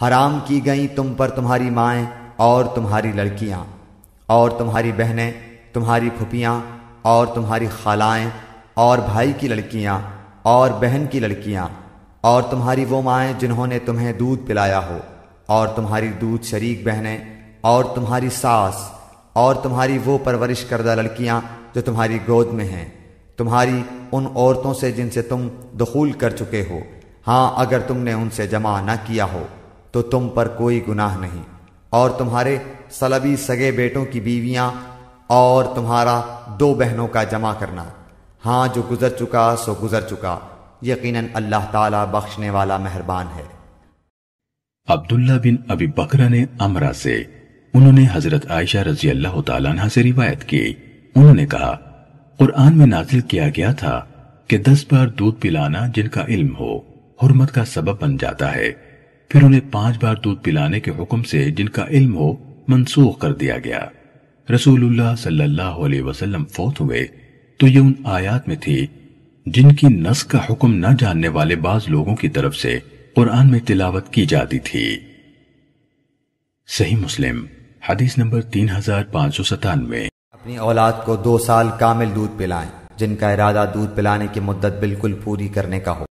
हराम की गई तुम पर तुम्हारी माएँ और तुम्हारी लड़कियाँ और तुम्हारी बहनें तुम्हारी फुपियाँ और तुम्हारी खालाएँ और भाई की लड़कियाँ और बहन की लड़कियाँ और तुम्हारी वो माएँ जिन्होंने तुम्हें दूध पिलाया हो और तुम्हारी दूध शरीक बहनें और तुम्हारी सास और तुम्हारी वो परवरिश करदा लड़कियाँ जो तुम्हारी गोद में हैं तुम्हारी उन औरतों से जिनसे तुम दखूल कर चुके हो हाँ अगर तुमने उनसे जमा ना किया हो तो तुम पर कोई गुनाह नहीं और तुम्हारे सलबी सगे बेटों की बीवियां और तुम्हारा दो बहनों का जमा करना हाँ जो गुजर चुका सो गुजर चुका यकीनन अल्लाह ताला बख्शने वाला मेहरबान है अब्दुल्ला बिन अबी बकरा ने अमरा से उन्होंने हजरत आयशा रजी अल्लाह तला से रिवायत की उन्होंने कहा कुरान में नाजिल किया गया था कि दस बार दूध पिलाना जिनका इल्म हो हुरमत का सबब बन जाता है फिर उन्हें पांच बार दूध पिलाने के हुक्म से जिनका इल्म हो मनसूख कर दिया गया रसूलुल्लाह सल्लल्लाहु अलैहि वसल्लम फौत हुए तो ये उन आयात में थी जिनकी नस का हुक्म न जानने वाले बाज लोगों की तरफ से कुरान में तिलावत की जाती थी सही मुस्लिम हदीस नंबर तीन हजार पाँच सौ सतानवे अपनी औलाद को दो साल कामिल दूध पिलाएं जिनका इरादा दूध पिलाने की मुद्दत बिल्कुल पूरी करने का हो